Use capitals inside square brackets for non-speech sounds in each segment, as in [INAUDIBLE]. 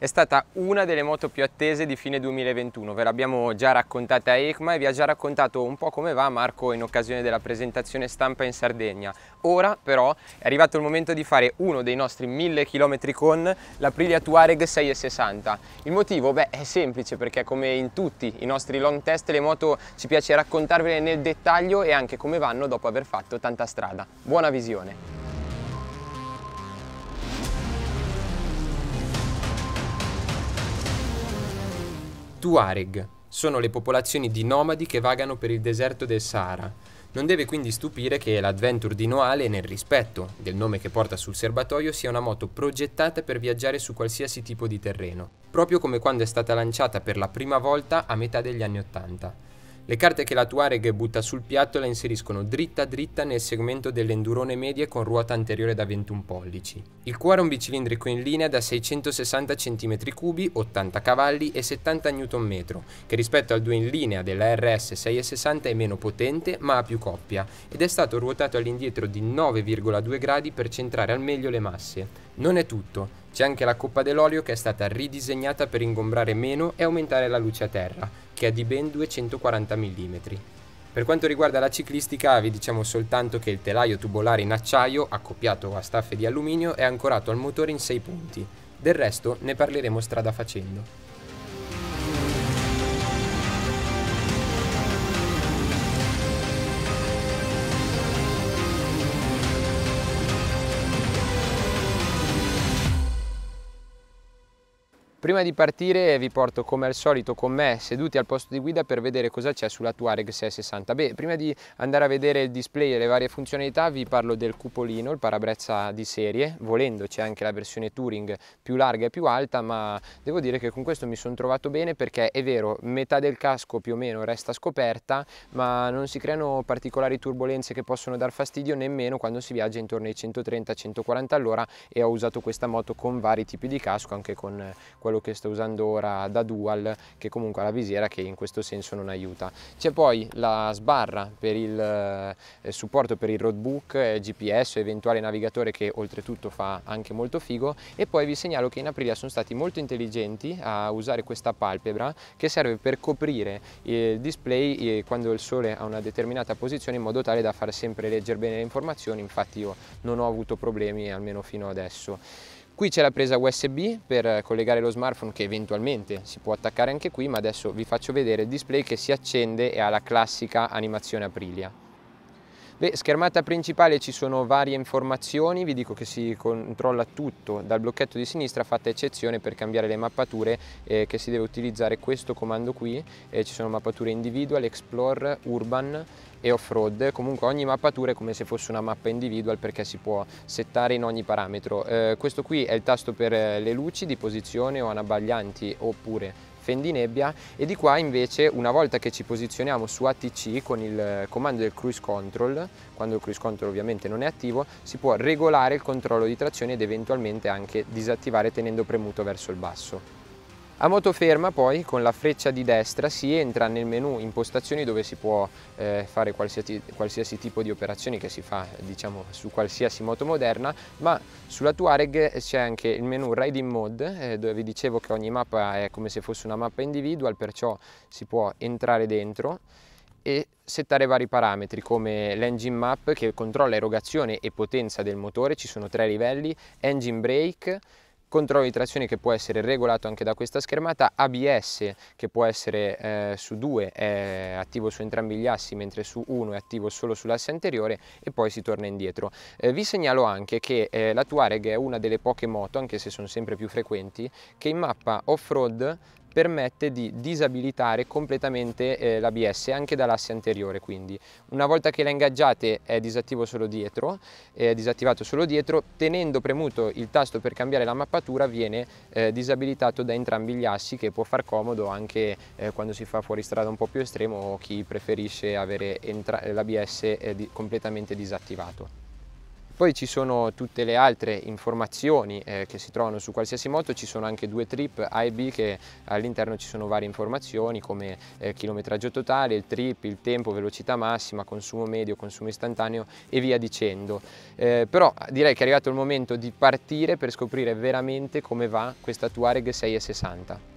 è stata una delle moto più attese di fine 2021, ve l'abbiamo già raccontata a ECMA e vi ha già raccontato un po' come va Marco in occasione della presentazione stampa in Sardegna. Ora però è arrivato il momento di fare uno dei nostri 1000 km con la Priglia Tuareg 660. Il motivo? Beh è semplice perché come in tutti i nostri long test le moto ci piace raccontarvele nel dettaglio e anche come vanno dopo aver fatto tanta strada. Buona visione! Tuareg sono le popolazioni di nomadi che vagano per il deserto del Sahara. Non deve quindi stupire che l'Adventure di Noale, nel rispetto del nome che porta sul serbatoio, sia una moto progettata per viaggiare su qualsiasi tipo di terreno, proprio come quando è stata lanciata per la prima volta a metà degli anni Ottanta. Le carte che la Tuareg butta sul piatto la inseriscono dritta dritta nel segmento dell'endurone medie con ruota anteriore da 21 pollici. Il cuore è un bicilindrico in linea da 660 cm3, 80 cavalli e 70 Nm, che rispetto al 2 in linea della RS 660 è meno potente ma ha più coppia, ed è stato ruotato all'indietro di 9,2 gradi per centrare al meglio le masse. Non è tutto, c'è anche la coppa dell'olio che è stata ridisegnata per ingombrare meno e aumentare la luce a terra, che è di ben 240 mm. Per quanto riguarda la ciclistica vi diciamo soltanto che il telaio tubolare in acciaio, accoppiato a staffe di alluminio, è ancorato al motore in 6 punti, del resto ne parleremo strada facendo. Prima di partire vi porto come al solito con me seduti al posto di guida per vedere cosa c'è sulla Tuareg 660. Beh, prima di andare a vedere il display e le varie funzionalità vi parlo del cupolino, il parabrezza di serie, volendo c'è anche la versione Touring più larga e più alta, ma devo dire che con questo mi sono trovato bene perché è vero, metà del casco più o meno resta scoperta, ma non si creano particolari turbulenze che possono dar fastidio nemmeno quando si viaggia intorno ai 130-140 all'ora e ho usato questa moto con vari tipi di casco, anche con eh, quello che sto usando ora da Dual che comunque ha la visiera che in questo senso non aiuta. C'è poi la sbarra per il eh, supporto per il roadbook, eh, GPS, eventuale navigatore che oltretutto fa anche molto figo e poi vi segnalo che in aprile sono stati molto intelligenti a usare questa palpebra che serve per coprire il display quando il sole ha una determinata posizione in modo tale da far sempre leggere bene le informazioni, infatti io non ho avuto problemi almeno fino adesso. Qui c'è la presa USB per collegare lo smartphone che eventualmente si può attaccare anche qui, ma adesso vi faccio vedere il display che si accende e ha la classica animazione aprilia. Beh, schermata principale ci sono varie informazioni, vi dico che si controlla tutto dal blocchetto di sinistra, fatta eccezione per cambiare le mappature eh, che si deve utilizzare questo comando qui, eh, ci sono mappature individual, explore, urban, e off-road, comunque ogni mappatura è come se fosse una mappa individual perché si può settare in ogni parametro. Eh, questo qui è il tasto per eh, le luci di posizione o anabaglianti oppure fendi nebbia e di qua invece una volta che ci posizioniamo su ATC con il comando del cruise control, quando il cruise control ovviamente non è attivo, si può regolare il controllo di trazione ed eventualmente anche disattivare tenendo premuto verso il basso. A motoferma poi con la freccia di destra si entra nel menu impostazioni dove si può eh, fare qualsiasi, qualsiasi, tipo di operazione che si fa diciamo, su qualsiasi moto moderna ma sulla Touareg c'è anche il menu Riding Mode eh, dove vi dicevo che ogni mappa è come se fosse una mappa individual perciò si può entrare dentro e settare vari parametri come l'engine map che controlla erogazione e potenza del motore, ci sono tre livelli, engine brake, controllo di trazione che può essere regolato anche da questa schermata, ABS che può essere eh, su due è attivo su entrambi gli assi mentre su uno è attivo solo sull'asse anteriore e poi si torna indietro. Eh, vi segnalo anche che eh, la Touareg è una delle poche moto, anche se sono sempre più frequenti, che in mappa off-road permette di disabilitare completamente eh, l'ABS anche dall'asse anteriore quindi una volta che la ingaggiate è disattivo solo dietro è disattivato solo dietro tenendo premuto il tasto per cambiare la mappatura viene eh, disabilitato da entrambi gli assi che può far comodo anche eh, quando si fa fuori strada un po' più estremo o chi preferisce avere l'ABS eh, di completamente disattivato poi ci sono tutte le altre informazioni eh, che si trovano su qualsiasi moto, ci sono anche due trip A e B che all'interno ci sono varie informazioni come eh, chilometraggio totale, il trip, il tempo, velocità massima, consumo medio, consumo istantaneo e via dicendo. Eh, però direi che è arrivato il momento di partire per scoprire veramente come va questa Tuareg 60.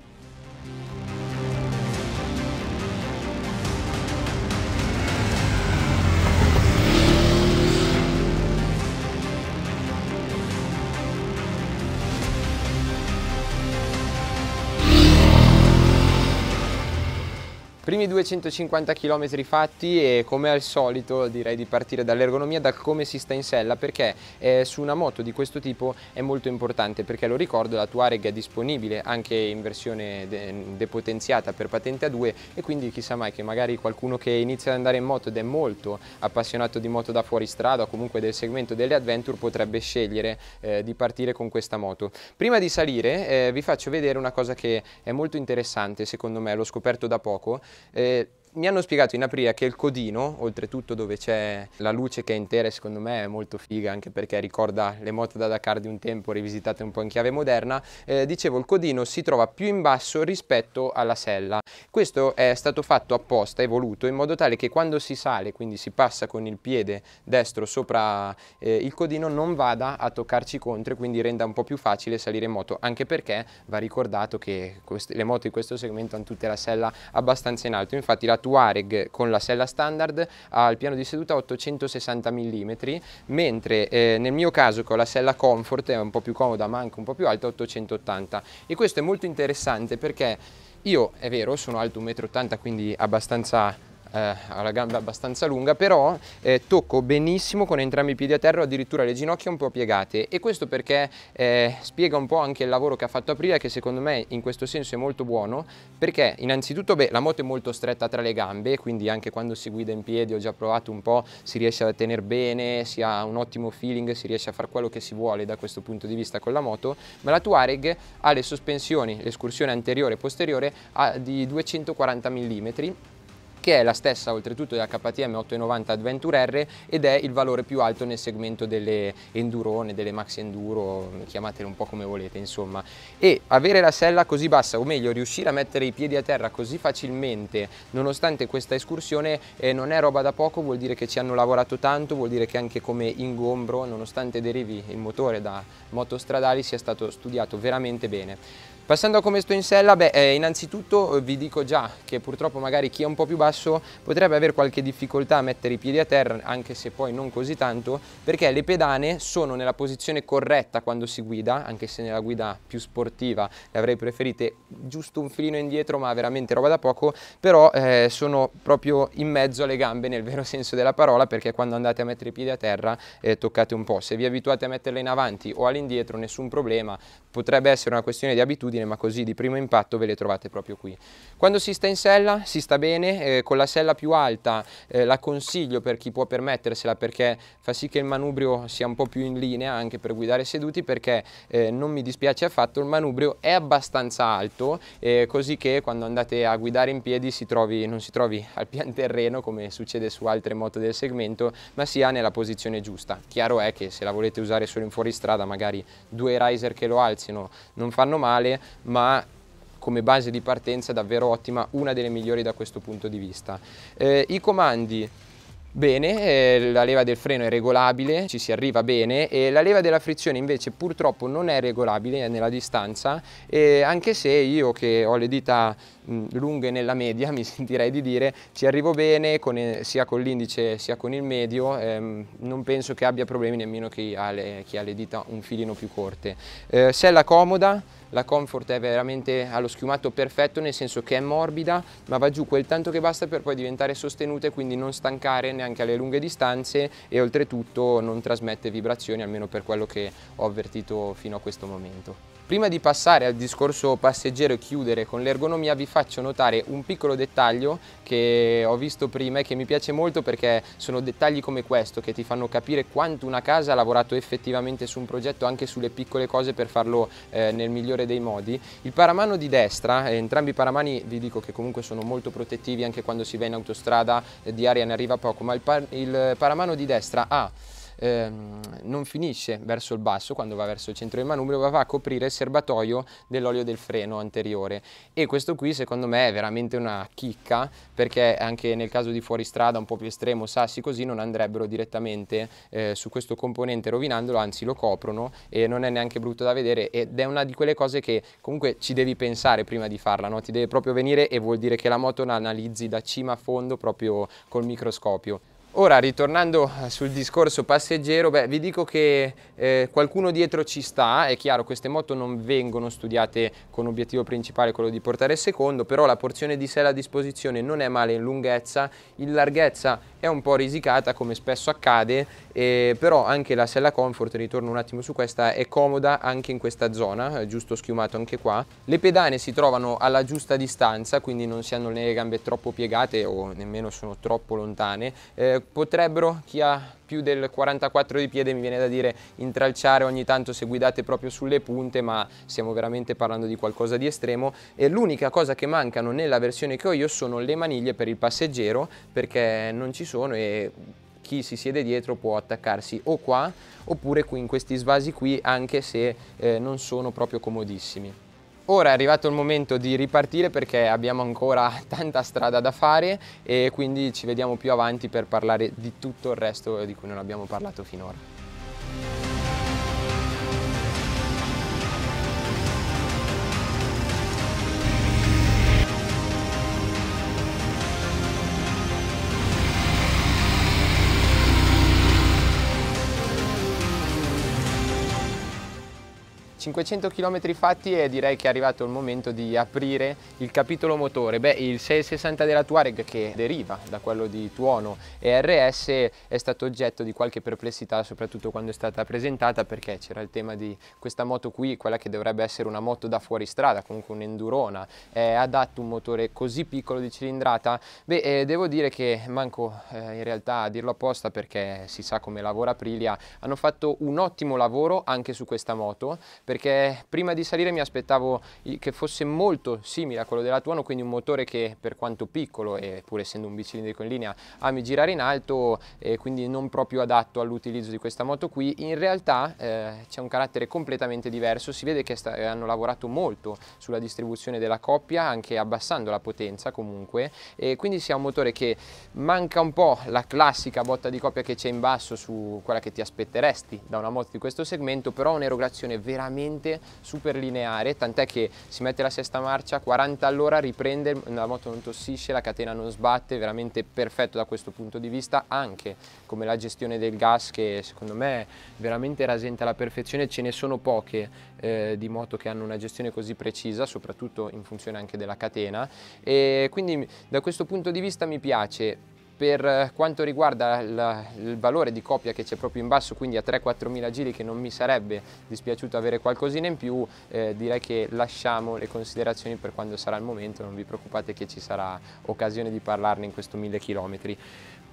Primi 250 km fatti e come al solito direi di partire dall'ergonomia, da come si sta in sella perché eh, su una moto di questo tipo è molto importante perché lo ricordo la Tuareg è disponibile anche in versione de depotenziata per patente a 2 e quindi chissà mai che magari qualcuno che inizia ad andare in moto ed è molto appassionato di moto da fuoristrada o comunque del segmento delle adventure potrebbe scegliere eh, di partire con questa moto. Prima di salire eh, vi faccio vedere una cosa che è molto interessante secondo me, l'ho scoperto da poco É, Mi hanno spiegato in aprile che il codino, oltretutto dove c'è la luce che è intera, secondo me è molto figa, anche perché ricorda le moto da Dakar di un tempo rivisitate un po' in chiave moderna, eh, dicevo il codino si trova più in basso rispetto alla sella. Questo è stato fatto apposta e voluto in modo tale che quando si sale, quindi si passa con il piede destro sopra eh, il codino, non vada a toccarci contro e quindi renda un po' più facile salire in moto, anche perché va ricordato che queste, le moto di questo segmento hanno tutte la sella abbastanza in alto, infatti la Touareg con la sella standard al piano di seduta 860 mm, mentre eh, nel mio caso con la sella Comfort è un po' più comoda ma anche un po' più alta 880 e questo è molto interessante perché io è vero sono alto 1,80 m quindi abbastanza eh, ha la gamba abbastanza lunga, però eh, tocco benissimo con entrambi i piedi a terra, addirittura le ginocchia un po' piegate e questo perché eh, spiega un po' anche il lavoro che ha fatto aprile, che secondo me in questo senso è molto buono perché innanzitutto beh, la moto è molto stretta tra le gambe, quindi anche quando si guida in piedi ho già provato un po', si riesce a tenere bene, si ha un ottimo feeling, si riesce a fare quello che si vuole da questo punto di vista con la moto, ma la Tuareg ha le sospensioni, l'escursione anteriore e posteriore di 240 mm che è la stessa oltretutto della KTM 890 Adventure R ed è il valore più alto nel segmento delle endurone, delle maxi enduro, chiamatele un po' come volete insomma. E avere la sella così bassa, o meglio riuscire a mettere i piedi a terra così facilmente nonostante questa escursione eh, non è roba da poco, vuol dire che ci hanno lavorato tanto, vuol dire che anche come ingombro, nonostante derivi il motore da moto stradali sia stato studiato veramente bene. Passando a come sto in sella, beh, eh, innanzitutto eh, vi dico già che purtroppo magari chi è un po' più basso potrebbe avere qualche difficoltà a mettere i piedi a terra, anche se poi non così tanto, perché le pedane sono nella posizione corretta quando si guida, anche se nella guida più sportiva le avrei preferite giusto un filino indietro, ma veramente roba da poco, però eh, sono proprio in mezzo alle gambe nel vero [LAUGHS] senso della parola, perché quando andate a mettere i piedi a terra eh, toccate un po'. Se vi abituate a metterle in avanti o all'indietro, nessun problema, potrebbe essere una questione di abitudine, abitudine, ma così di primo impatto ve le trovate proprio qui. Quando si sta in sella si sta bene, eh, con la sella più alta eh, la consiglio per chi può permettersela perché fa sì che il manubrio sia un po' più in linea anche per guidare seduti perché eh, non mi dispiace affatto, il manubrio è abbastanza alto eh, così che quando andate a guidare in piedi si trovi, non si trovi al pian terreno come succede su altre moto del segmento ma sia nella posizione giusta. Chiaro è che se la volete usare solo in fuoristrada magari due riser che lo alzino non fanno male ma come base di partenza è davvero ottima, una delle migliori da questo punto di vista. Eh, I comandi Bene, eh, la leva del freno è regolabile, ci si arriva bene e la leva della frizione invece purtroppo non è regolabile, è nella distanza e eh, anche se io che ho le dita lunghe nella media, [LAUGHS] mi sentirei di dire, ci arrivo bene con, sia con l'indice sia con il medio, ehm, non penso che abbia problemi nemmeno chi ha le, chi ha le dita un filino più corte. Eh, se la comoda, la comfort è veramente allo schiumato perfetto nel senso che è morbida ma va giù quel tanto che basta per poi diventare sostenuta e quindi non stancare neanche alle lunghe distanze e oltretutto non trasmette vibrazioni almeno per quello che ho avvertito fino a questo momento. Prima di passare al discorso passeggero e chiudere con l'ergonomia vi faccio notare un piccolo dettaglio che ho visto prima e che mi piace molto perché sono dettagli come questo che ti fanno capire quanto una casa ha lavorato effettivamente su un progetto anche sulle piccole cose per farlo eh, nel migliore dei modi. Il paramano di destra, eh, entrambi i paramani vi dico che comunque sono molto protettivi anche quando si va in autostrada, eh, di aria ne arriva poco, ma il, par il paramano di destra ha ehm, non finisce verso il basso quando va verso il centro del manubrio, ma va a coprire il serbatoio dell'olio del freno anteriore. E questo qui secondo me è veramente una chicca perché anche nel caso di fuoristrada un po' più estremo, sassi così, non andrebbero direttamente eh, su questo componente rovinandolo, anzi lo coprono e non è neanche brutto da vedere ed è una di quelle cose che comunque ci devi pensare prima di farla, no? ti deve proprio venire e vuol dire che la moto la analizzi da cima a fondo proprio col microscopio. Ora, ritornando eh, sul discorso passeggero, beh, vi dico che eh, qualcuno dietro ci sta, è chiaro, queste moto non vengono studiate con obiettivo principale quello di portare il secondo, però la porzione di sella a disposizione non è male in lunghezza, in larghezza è un po' risicata come spesso accade, eh, però anche la sella comfort, ritorno un attimo su questa, è comoda anche in questa zona, eh, giusto schiumato anche qua. Le pedane si trovano alla giusta distanza, quindi non si hanno le gambe troppo piegate o nemmeno sono troppo lontane. Eh, potrebbero, chi ha più del 44 di piede mi viene da dire intralciare ogni tanto se guidate proprio sulle punte ma stiamo veramente parlando di qualcosa di estremo e l'unica cosa che mancano nella versione che ho io sono le maniglie per il passeggero perché non ci sono e chi si siede dietro può attaccarsi o qua oppure qui in questi svasi qui anche se eh, non sono proprio comodissimi. Ora è arrivato il momento di ripartire perché abbiamo ancora [LAUGHS] tanta strada da fare e quindi ci vediamo più avanti per parlare di tutto il resto di cui non abbiamo parlato finora. 500 km fatti e direi che è arrivato il momento di aprire il capitolo motore. Beh, il 660 della Touareg che deriva da quello di Tuono e RS è stato oggetto di qualche perplessità soprattutto quando è stata presentata perché c'era il tema di questa moto qui, quella che dovrebbe essere una moto da fuoristrada, comunque un'endurona, è adatto un motore così piccolo di cilindrata? Beh, eh, devo dire che manco eh, in realtà a dirlo apposta perché si sa come lavora Aprilia, hanno fatto un ottimo lavoro anche su questa moto perché prima di salire mi aspettavo che fosse molto simile a quello della Tuono, quindi un motore che per quanto piccolo e pur essendo un bicilindrico in linea ami girare in alto e quindi non proprio adatto all'utilizzo di questa moto qui, in realtà eh, c'è un carattere completamente diverso, si vede che eh, hanno lavorato molto sulla distribuzione della coppia, anche abbassando la potenza comunque, e quindi sia un motore che manca un po' la classica botta di coppia che c'è in basso su quella che ti aspetteresti da una moto di questo segmento, però un'erogazione veramente veramente super lineare, tant'è che si mette la sesta marcia, 40 all'ora, riprende, la moto non tossisce, la catena non sbatte, veramente perfetto da questo punto di vista, anche come la gestione del gas che secondo me veramente rasenta alla perfezione, ce ne sono poche eh, di moto che hanno una gestione così precisa, soprattutto in funzione anche della catena e quindi da questo punto di vista mi piace per eh, quanto riguarda il, il valore di coppia che c'è proprio in basso, quindi a 3-4 mila giri che non mi sarebbe dispiaciuto avere qualcosina in più, eh, direi che lasciamo le considerazioni per quando sarà il momento, non vi preoccupate che ci sarà occasione di parlarne in questo 1000 km.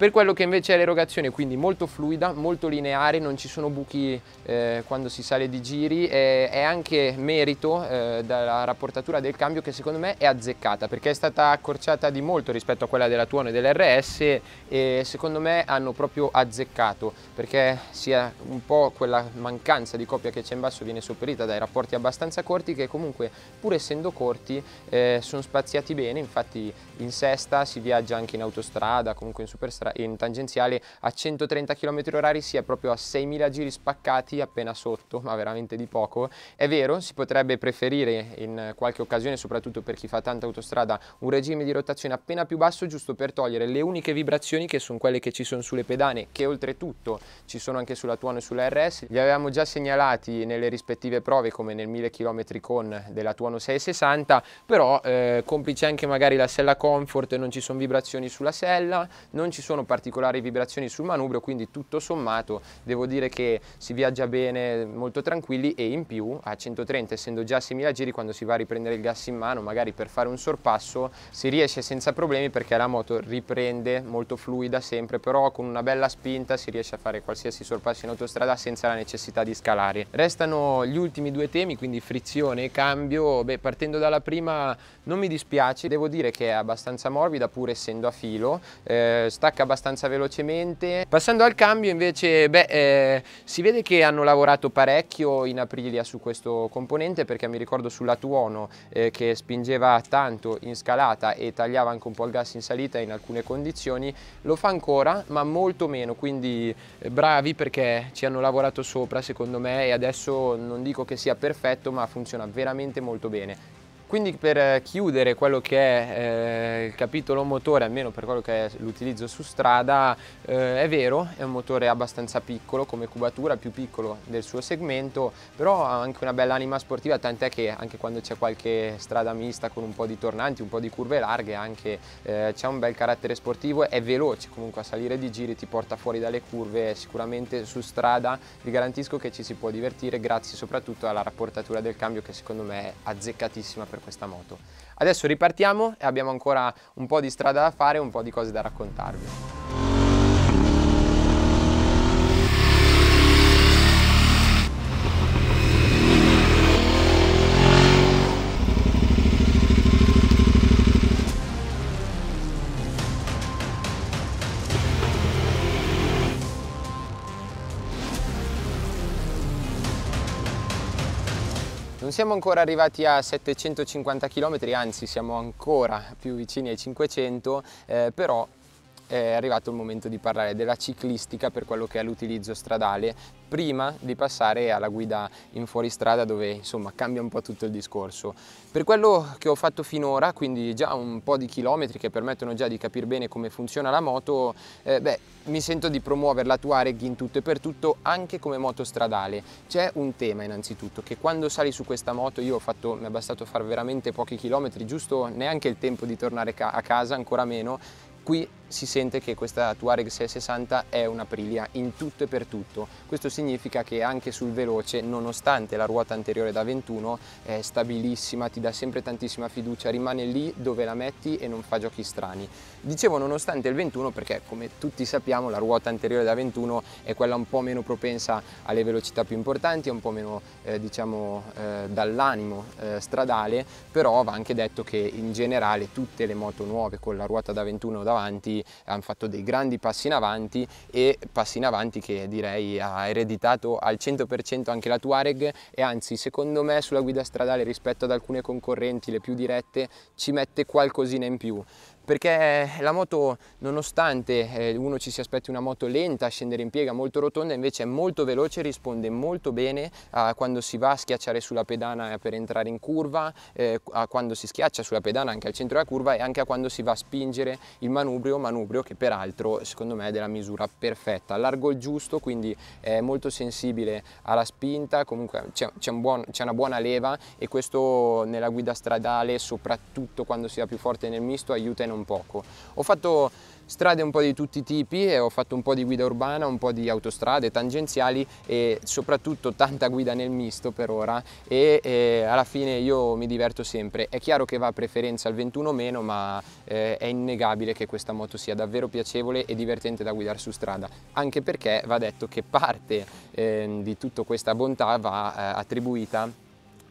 Per quello che invece è l'erogazione, quindi molto fluida, molto lineare, non ci sono buchi eh, quando si sale di giri, eh, è anche merito eh, dalla rapportatura del cambio che secondo me è azzeccata perché è stata accorciata di molto rispetto a quella della Tuono e dell'RS e secondo me hanno proprio azzeccato perché sia un po' quella mancanza di coppia che c'è in basso viene sopperita dai rapporti abbastanza corti che comunque pur essendo corti eh, sono spaziati bene, infatti in sesta si viaggia anche in autostrada, comunque in superstrada in tangenziale a 130 km orari si è proprio a 6.000 giri spaccati appena sotto, ma veramente di poco. È vero, si potrebbe preferire in qualche occasione, soprattutto per chi fa tanta autostrada, un regime di rotazione appena più basso giusto per togliere le uniche vibrazioni che sono quelle che ci sono sulle pedane, che oltretutto ci sono anche sulla Tuono e sulla RS. Li avevamo già segnalati nelle rispettive prove come nel 1000 km con della Tuono 660, però eh, complice anche magari la sella comfort, non ci sono vibrazioni sulla sella, non ci sono sono particolari vibrazioni sul manubrio, quindi tutto sommato devo dire che si viaggia bene, molto tranquilli e in più a 130 essendo già a 6.000 giri quando si va a riprendere il gas in mano, magari per fare un sorpasso, si riesce senza problemi perché la moto riprende molto fluida sempre, però con una bella spinta si riesce a fare qualsiasi sorpasso in autostrada senza la necessità di scalare. Restano gli ultimi due temi, quindi frizione e cambio. Beh, partendo dalla prima non mi dispiace, devo dire che è abbastanza morbida pur essendo a filo, eh, stacca carica abbastanza velocemente. Passando al cambio invece, beh, eh, si vede che hanno lavorato parecchio in Aprilia su questo componente perché mi ricordo sulla Tuono eh, che spingeva tanto in scalata e tagliava anche un po' il gas in salita in alcune condizioni, lo fa ancora ma molto meno, quindi eh, bravi perché ci hanno lavorato sopra secondo me e adesso non dico che sia perfetto ma funziona veramente molto bene. Quindi per eh, chiudere quello che è eh, il capitolo motore, almeno per quello che è l'utilizzo su strada, eh, è vero, è un motore abbastanza piccolo come cubatura, più piccolo del suo segmento, però ha anche una bella anima sportiva, tant'è che anche quando c'è qualche strada mista con un po' di tornanti, un po' di curve larghe, anche eh, c'è un bel carattere sportivo, è veloce comunque a salire di giri, ti porta fuori dalle curve, sicuramente su strada vi garantisco che ci si può divertire grazie soprattutto alla rapportatura del cambio che secondo me è azzeccatissima per questa moto. Adesso ripartiamo e abbiamo ancora un po' di strada da fare e un po' di cose da raccontarvi. siamo ancora arrivati a 750 km, anzi siamo ancora più vicini ai 500, eh, però è arrivato il momento di parlare della ciclistica per quello che è l'utilizzo stradale prima di passare alla guida in fuoristrada dove insomma cambia un po' tutto il discorso. Per quello che ho fatto finora, quindi già un po' di chilometri che permettono già di capire bene come funziona la moto, eh, beh, mi sento di promuovere la tua Tuareg in tutto e per tutto anche come moto stradale. C'è un tema innanzitutto che quando sali su questa moto io ho fatto, mi è bastato fare veramente pochi chilometri, giusto neanche il tempo di tornare a casa, ancora meno, qui si sente che questa Tuareg 660 è una priglia in tutto e per tutto. Questo significa che anche sul veloce, nonostante la ruota anteriore da 21, è stabilissima, ti dà sempre tantissima fiducia, rimane lì dove la metti e non fa giochi strani. Dicevo nonostante il 21 perché come tutti sappiamo la ruota anteriore da 21 è quella un po' meno propensa alle velocità più importanti, è un po' meno eh, diciamo eh, dall'animo eh, stradale, però va anche detto che in generale tutte le moto nuove con la ruota da 21 davanti hanno fatto dei grandi passi in avanti e passi in avanti che direi ha ereditato al 100% anche la Tuareg e anzi secondo me sulla guida stradale rispetto ad alcune concorrenti, le più dirette, ci mette qualcosina in più perché eh, la moto nonostante eh, uno ci si aspetti una moto lenta a scendere in piega molto rotonda invece è molto veloce risponde molto bene a quando si va a schiacciare sulla pedana eh, per entrare in curva a quando si schiaccia sulla pedana anche al centro della curva e anche a quando si va a spingere il manubrio manubrio che peraltro secondo me è della misura perfetta largo il giusto quindi è molto sensibile alla spinta comunque c'è un buon, una buona leva e questo nella guida stradale soprattutto quando si va più forte nel misto aiuta e non un poco. Ho fatto strade un po' di tutti i tipi e eh, ho fatto un po' di guida urbana, un po' di autostrade tangenziali e soprattutto tanta guida nel misto per ora e, e eh, alla fine io mi diverto sempre. È chiaro che va a preferenza il 21 meno ma eh, è innegabile che questa moto sia davvero piacevole e divertente da guidare su strada anche perché va detto che parte eh, di tutta questa bontà va eh, attribuita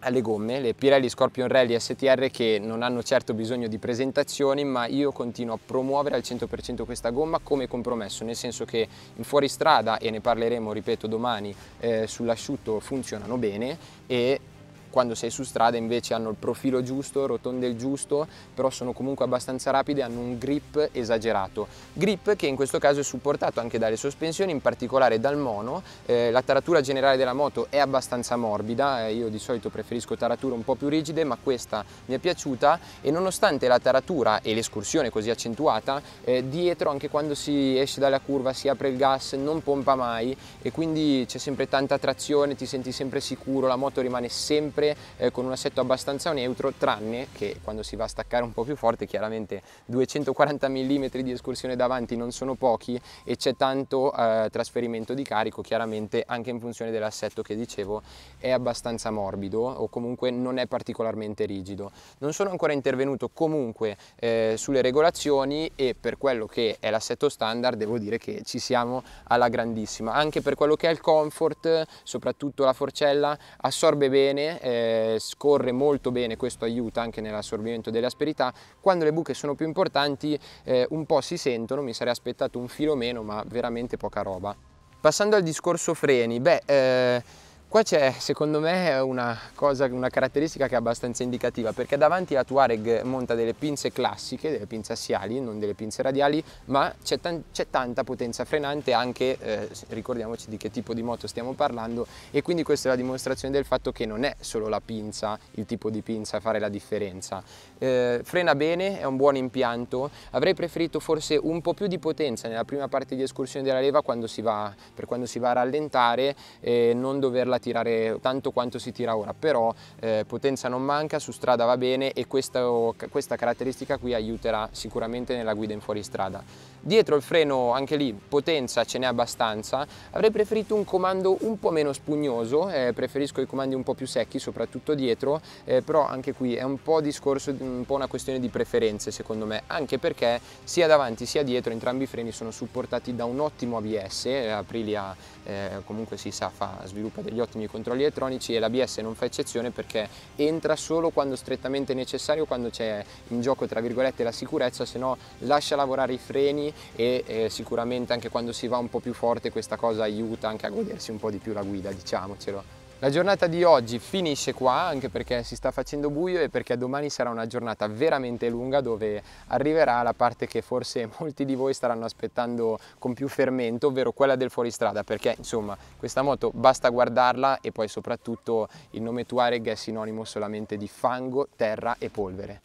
alle gomme, le Pirelli Scorpion Rally STR che non hanno certo bisogno di presentazioni ma io continuo a promuovere al 100% questa gomma come compromesso, nel senso che in fuoristrada e ne parleremo ripeto domani eh, sull'asciutto funzionano bene e quando sei su strada invece hanno il profilo giusto, rotonde il giusto, però sono comunque abbastanza rapide, hanno un grip esagerato. Grip che in questo caso è supportato anche dalle sospensioni, in particolare dal mono, eh, la taratura generale della moto è abbastanza morbida, eh, io di solito preferisco tarature un po' più rigide, ma questa mi è piaciuta e nonostante la taratura e l'escursione così accentuata, eh, dietro anche quando si esce dalla curva si apre il gas, non pompa mai e quindi c'è sempre tanta trazione, ti senti sempre sicuro, la moto rimane sempre sempre eh, con un assetto abbastanza neutro tranne che quando si va a staccare un po' più forte chiaramente 240 mm di escursione davanti non sono pochi e c'è tanto eh, trasferimento di carico chiaramente anche in funzione dell'assetto che dicevo è abbastanza morbido o comunque non è particolarmente rigido. Non sono ancora intervenuto comunque eh, sulle regolazioni e per quello che è l'assetto standard devo dire che ci siamo alla grandissima anche per quello che è il comfort soprattutto la forcella assorbe bene eh, eh, scorre molto bene, questo aiuta anche nell'assorbimento delle asperità. Quando le buche sono più importanti eh, un po' si sentono, mi sarei aspettato un filo meno, ma veramente poca roba. Passando al discorso freni, beh... Eh, Qua c'è secondo me una, cosa, una caratteristica che è abbastanza indicativa perché davanti la Tuareg monta delle pinze classiche, delle pinze assiali, non delle pinze radiali, ma c'è, tan tanta potenza frenante anche, eh, ricordiamoci di che tipo di moto stiamo parlando e quindi questa è la dimostrazione del fatto che non è solo la pinza, il tipo di pinza a fare la differenza. Eh, frena bene, è un buon impianto, avrei preferito forse un po' più di potenza nella prima parte di escursione della leva quando si va, per quando si va a rallentare e eh, non doverla tirare tanto quanto si tira ora, però eh, potenza non manca, su strada va bene e questa, questa caratteristica qui aiuterà sicuramente nella guida in fuoristrada. Dietro il freno, anche lì, potenza ce n'è abbastanza. Avrei preferito un comando un po' meno spugnoso, eh, preferisco i comandi un po' più secchi, soprattutto dietro, eh, però anche qui è un po' discorso, un po' una questione di preferenze secondo me, anche perché sia davanti sia dietro entrambi i freni sono supportati da un ottimo ABS, eh, Aprilia eh, comunque si sa fa, sviluppa degli ottimi controlli elettronici e l'ABS non fa eccezione perché entra solo quando strettamente necessario, quando c'è in gioco tra virgolette la sicurezza, se no lascia lavorare i freni e eh, sicuramente anche quando si va un po' più forte questa cosa aiuta anche a godersi un po' di più la guida, diciamocelo. La giornata di oggi finisce qua anche perché si sta facendo buio e perché domani sarà una giornata veramente lunga dove arriverà la parte che forse [LAUGHS] molti di voi staranno aspettando con più fermento, ovvero quella del fuoristrada, perché insomma questa moto basta guardarla e poi soprattutto il nome Tuareg è sinonimo solamente di fango, terra e polvere.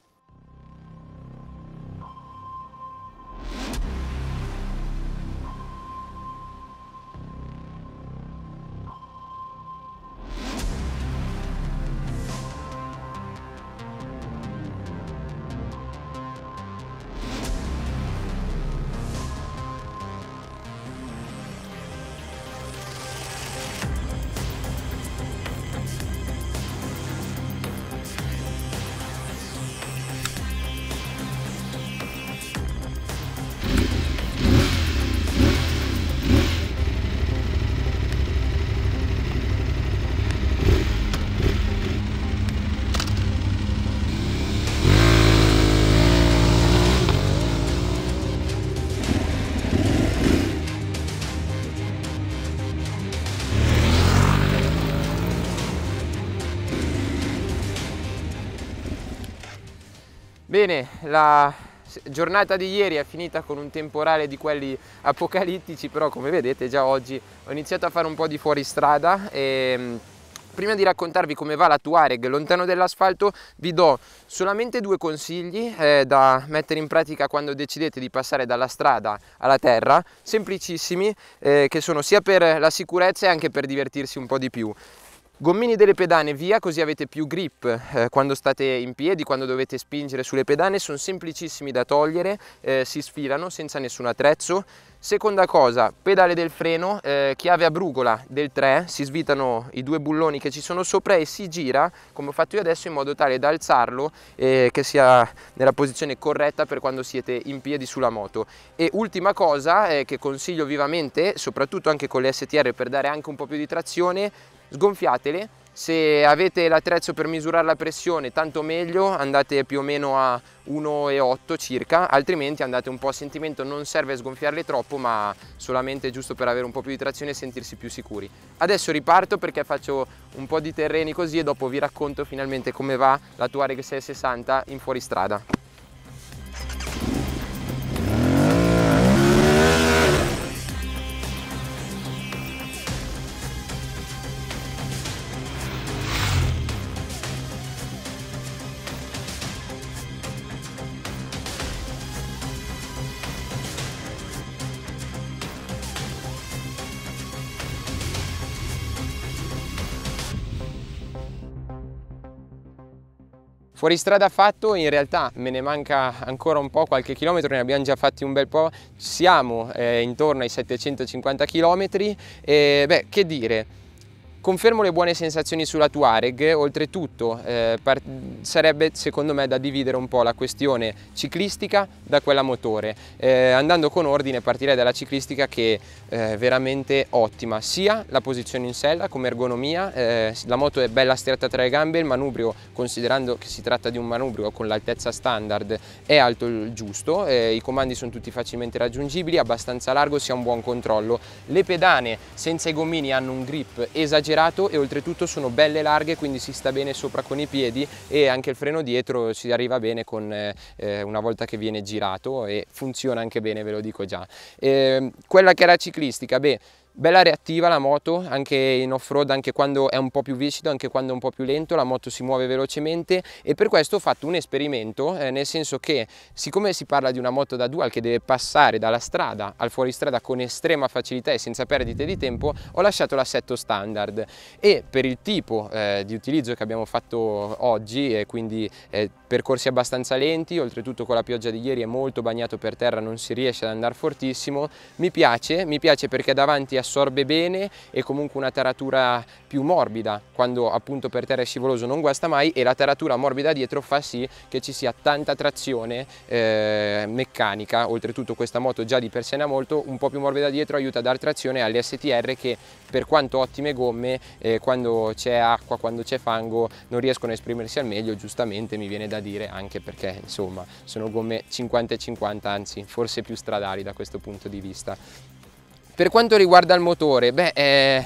Bene, la giornata di ieri è finita con un temporale di quelli apocalittici, però come vedete già oggi ho iniziato a fare un po' di fuoristrada e mm, prima di raccontarvi come va la Tuareg lontano dall'asfalto vi do solamente due consigli eh, da mettere in pratica quando decidete di passare dalla strada alla terra, semplicissimi, eh, che sono sia per la sicurezza e anche per divertirsi un po' di più. Gommini delle pedane via così avete più grip eh, quando state in piedi, quando dovete spingere sulle pedane, sono semplicissimi da togliere, eh, si sfilano senza nessun attrezzo. Seconda cosa, pedale del freno, eh, chiave a brugola del 3, si svitano i due bulloni che ci sono sopra e si gira come ho fatto io adesso in modo tale da alzarlo e eh, che sia nella posizione corretta per quando siete in piedi sulla moto. E ultima cosa eh, che consiglio vivamente, soprattutto anche con le STR per dare anche un po' più di trazione, sgonfiatele, se avete l'attrezzo per misurare la pressione tanto meglio, andate più o meno a 1,8 circa, altrimenti andate un po' a sentimento, non serve sgonfiarle troppo ma solamente giusto per avere un po' più di trazione e sentirsi più sicuri. Adesso riparto perché faccio un po' di terreni così e dopo vi racconto finalmente come va la tua RX in fuoristrada. Fuoristrada fatto, in realtà me ne manca ancora un po', qualche chilometro, ne abbiamo già fatti un bel po', siamo eh, intorno ai 750 chilometri e beh, che dire, Confermo le buone sensazioni sulla Tuareg, oltretutto eh, sarebbe secondo me da dividere un po' la questione ciclistica da quella motore. Eh, andando con ordine partirei dalla ciclistica che eh, è veramente ottima, sia la posizione in sella come ergonomia, eh, la moto è bella stretta tra le gambe, il manubrio considerando che si tratta di un manubrio con l'altezza standard è alto il giusto, eh, i comandi sono tutti facilmente raggiungibili, abbastanza largo, si ha un buon controllo. Le pedane senza i gomini hanno un grip esagerato aspirato e oltretutto sono belle larghe quindi si sta bene sopra con i piedi e anche il freno dietro si arriva bene con, eh, una volta che viene girato e funziona anche bene ve lo dico già. Eh, quella che era ciclistica, beh Bella reattiva la moto, anche in off-road, anche quando è un po' più viscido, anche quando è un po' più lento, la moto si muove velocemente e per questo ho fatto un esperimento, eh, nel senso che siccome si parla di una moto da dual che deve passare dalla strada al fuoristrada con estrema facilità e senza perdite di tempo, ho lasciato l'assetto standard e per il tipo eh, di utilizzo che abbiamo fatto oggi, e quindi eh, percorsi abbastanza lenti, oltretutto con la pioggia di ieri è molto bagnato per terra, non si riesce ad andare fortissimo, mi piace, mi piace perché davanti a assorbe bene e comunque una taratura più morbida, quando appunto per terra è scivoloso non guasta mai e la taratura morbida dietro fa sì che ci sia tanta trazione eh, meccanica, oltretutto questa moto già di per sé ne ha molto, un po' più morbida dietro aiuta a dar trazione alle STR che per quanto ottime gomme eh, quando c'è acqua, quando c'è fango non riescono a esprimersi al meglio, giustamente mi viene da dire anche perché insomma sono gomme 50 e 50 anzi forse più stradali da questo punto di vista. Per quanto riguarda il motore, beh, eh,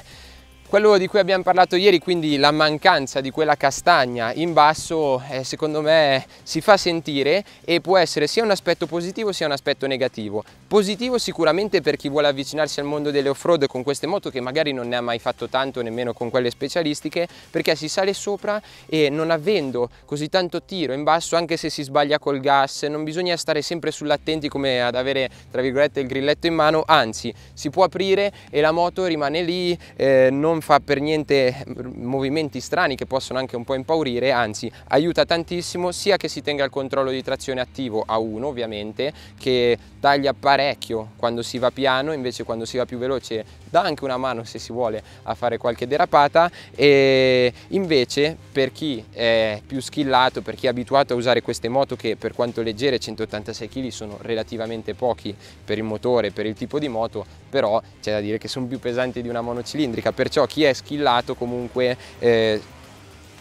quello di cui abbiamo parlato ieri, quindi la mancanza di quella castagna in basso, eh, secondo me si fa sentire e può essere sia un aspetto positivo sia un aspetto negativo. Positivo sicuramente per chi vuole avvicinarsi al mondo delle off-road con queste moto che magari non ne ha mai fatto tanto nemmeno con quelle specialistiche, perché si sale sopra e non avendo così tanto tiro in basso, anche se si sbaglia col gas, non bisogna stare sempre sull'attenti come ad avere tra virgolette il grilletto in mano, anzi si può aprire e la moto rimane lì, eh, non fa per niente mm, movimenti strani che possono anche un po' impaurire, anzi aiuta tantissimo sia che si tenga il controllo di trazione attivo a 1 ovviamente, che taglia parecchio quando si va piano, invece quando si va più veloce dà anche una mano se si vuole a fare qualche derapata e invece per chi è più skillato, per chi è abituato a usare queste moto che per quanto leggere 186 kg sono relativamente pochi per il motore, per il tipo di moto, però c'è da dire che sono più pesanti di una monocilindrica, perciò chi è skillato comunque eh,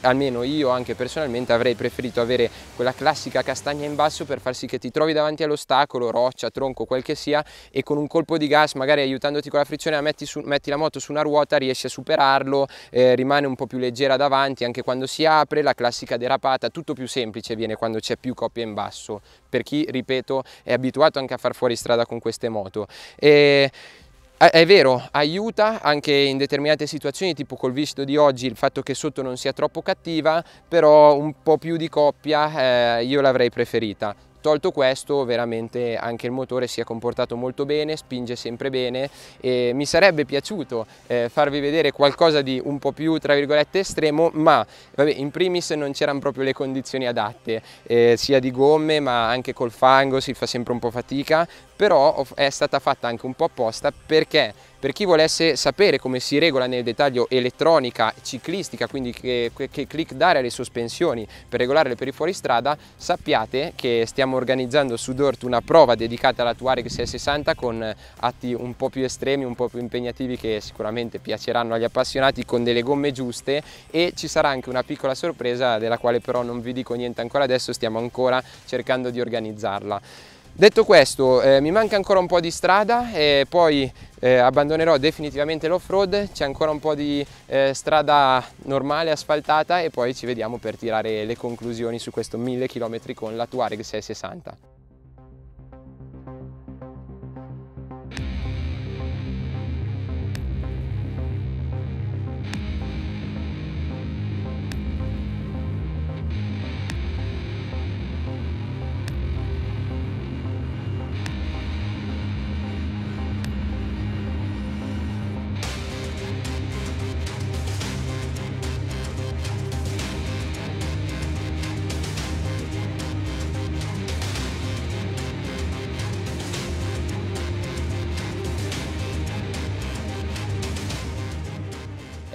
almeno io anche personalmente avrei preferito avere quella classica castagna in basso per far sì che ti trovi davanti all'ostacolo, roccia, tronco, quel che sia e con un colpo di gas magari aiutandoti con la frizione la metti, su, metti la moto su una ruota, riesci a superarlo, eh, rimane un po' più leggera davanti anche quando si apre, la classica derapata, tutto più semplice viene quando c'è più coppia in basso per chi, ripeto, è abituato anche a far fuori strada con queste moto. E Ah, è vero, aiuta anche in determinate situazioni, tipo col visto di oggi, il fatto che sotto non sia troppo cattiva, però un po' più di coppia eh, io l'avrei preferita. Tolto questo veramente anche il motore si è comportato molto bene, spinge sempre bene e mi sarebbe piaciuto eh, farvi vedere qualcosa di un po' più tra virgolette estremo ma vabbè, in primis non c'erano proprio le condizioni adatte eh, sia di gomme ma anche col fango si fa sempre un po' fatica però è stata fatta anche un po' apposta perché per chi volesse sapere come si regola nel dettaglio elettronica ciclistica, quindi che, che click dare alle sospensioni per regolare le per i fuoristrada, sappiate che stiamo organizzando su Dirt una prova dedicata all'attuare XS60 con atti un po' più estremi, un po' più impegnativi che sicuramente piaceranno agli appassionati con delle gomme giuste e ci sarà anche una piccola sorpresa della quale però non vi dico niente ancora adesso, stiamo ancora cercando di organizzarla. Detto questo, eh, mi manca ancora un po' di strada e poi eh, abbandonerò definitivamente l'off-road, c'è ancora un po' di eh, strada normale, asfaltata e poi ci vediamo per tirare le conclusioni su questo 1000 km con la Touareg 660.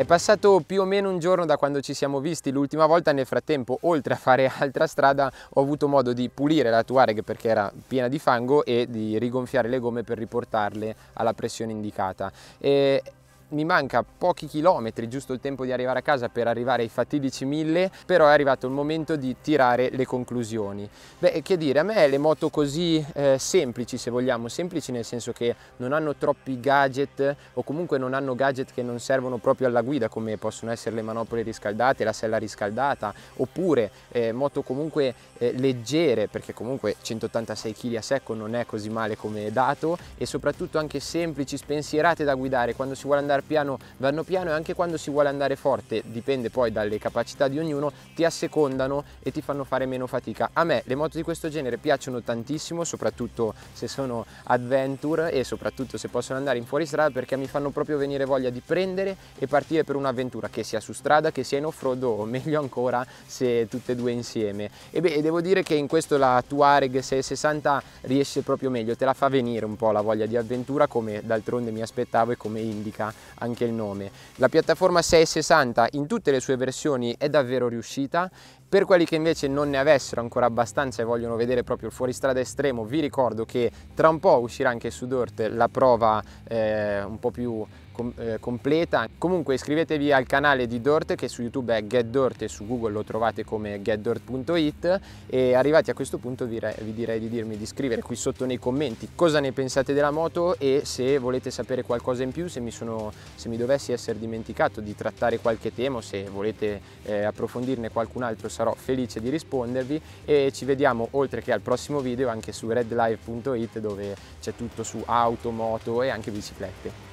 È passato più o meno un giorno da quando ci siamo visti l'ultima volta, nel frattempo oltre a fare [LAUGHS] altra strada ho avuto modo di pulire la Touareg perché era piena di fango e di rigonfiare le gomme per riportarle alla pressione indicata. E mi manca pochi chilometri, giusto il tempo di arrivare a casa per arrivare ai fatidici mille, però è arrivato il momento di tirare le conclusioni. Beh, che dire, a me le moto così eh, semplici, se vogliamo, semplici nel senso che non hanno troppi gadget o comunque non hanno gadget che non servono proprio alla guida, come possono essere le manopole riscaldate, la sella riscaldata, oppure eh, moto comunque eh, leggere, perché comunque 186 kg a secco non è così male come dato, e soprattutto anche semplici, spensierate da guidare quando si vuole andare piano vanno piano e anche quando si vuole andare forte, dipende poi dalle capacità di ognuno, ti assecondano e ti fanno fare meno fatica. A me le moto di questo genere piacciono tantissimo, soprattutto se sono adventure e soprattutto se possono andare in fuoristrada perché mi fanno proprio venire voglia di prendere e partire per un'avventura, che sia su strada, che sia in off-road o meglio ancora se tutte e due insieme. E beh, devo dire che in questo la Tuareg 660 riesce proprio meglio, te la fa venire un po' la voglia di avventura come d'altronde mi aspettavo e come indica anche il nome. La piattaforma 660 in tutte le sue versioni è davvero riuscita, per quelli che invece non ne avessero ancora abbastanza e vogliono vedere proprio il fuoristrada estremo vi ricordo che tra un po' uscirà anche su Dirt la prova eh, un po' più com eh, completa. Comunque iscrivetevi al canale di Dort che su YouTube è GetDort e su Google lo trovate come getdort.it e arrivati a questo punto vi, vi direi di dirmi di scrivere qui sotto nei commenti cosa ne pensate della moto e se volete sapere qualcosa in più, se mi, sono, se mi dovessi essere dimenticato di trattare qualche tema o se volete eh, approfondirne qualcun altro sarò felice di rispondervi e ci vediamo oltre che al prossimo video anche su redlive.it dove c'è tutto su auto, moto e anche biciclette.